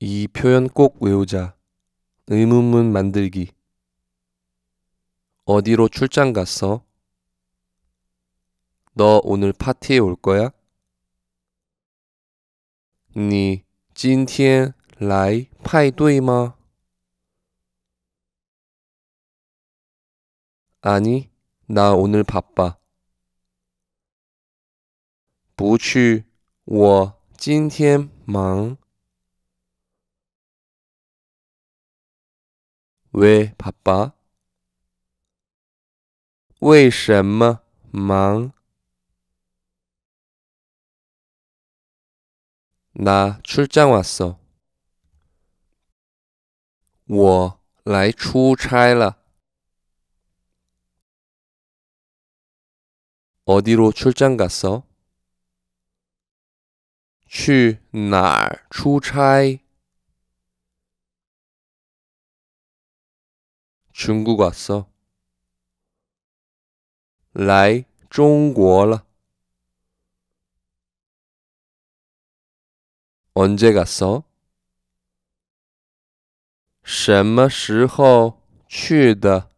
이 표현 꼭 외우자. 의문문 만들기. 어디로 출장 갔어? 너 오늘 파티에 올 거야? 你今天来派对吗? 아니, 나 오늘 바빠. 不去，我今天忙。왜 바빠? 为什么 망? 나 출장 왔어. 我来出差了. 어디로 출장 갔어? 去哪儿出差？ 중국 왔어. 来中国了。 언제 갔어? 什么时候去的?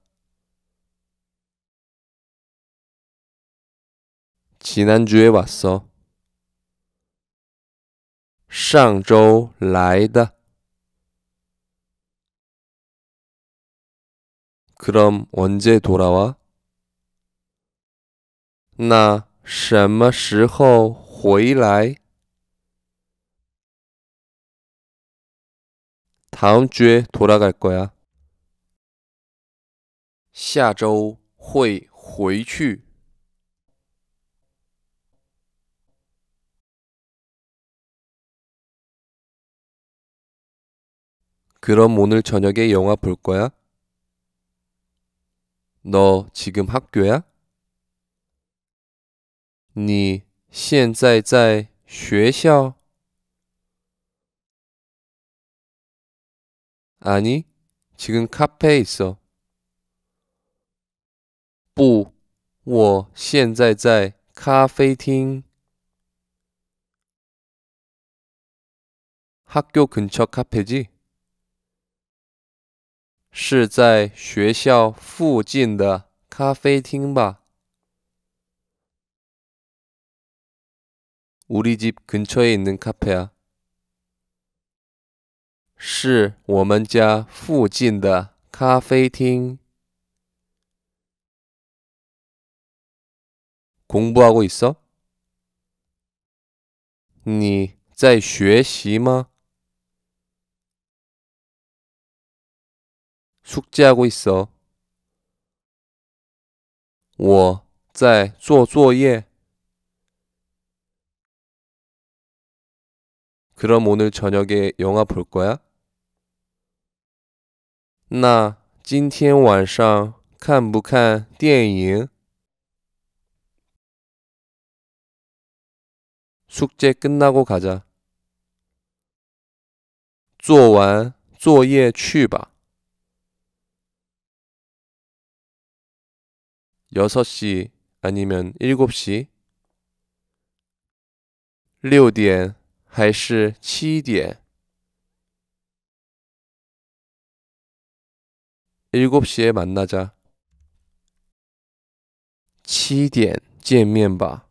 지난주에 왔어. 上周来的. 그럼 언제 돌아와? 나什么时候回来? 다음 주에 돌아갈 거야. 下周会回去. 그럼 오늘 저녁에 영화 볼 거야? 너 지금 학교야? 你现在在学校? 아니, 지금 카페에 있어. 不,我现在在咖啡厅. 학교 근처 카페지? 是在学校附近的咖啡厅吧？ 우리 집 근처에 있는 카페야. 是我们家附近的咖啡厅. 공부하고 있어? 你在学习吗? 숙제하고 있어. 我在做作业. 그럼 오늘 저녁에 영화 볼 거야? 나今天 晚上看不看电影? 숙제 끝나고 가자. 做完作业去吧。 6시 아니면 7시 6点 还是 7点 7시에 만나자 7点见面吧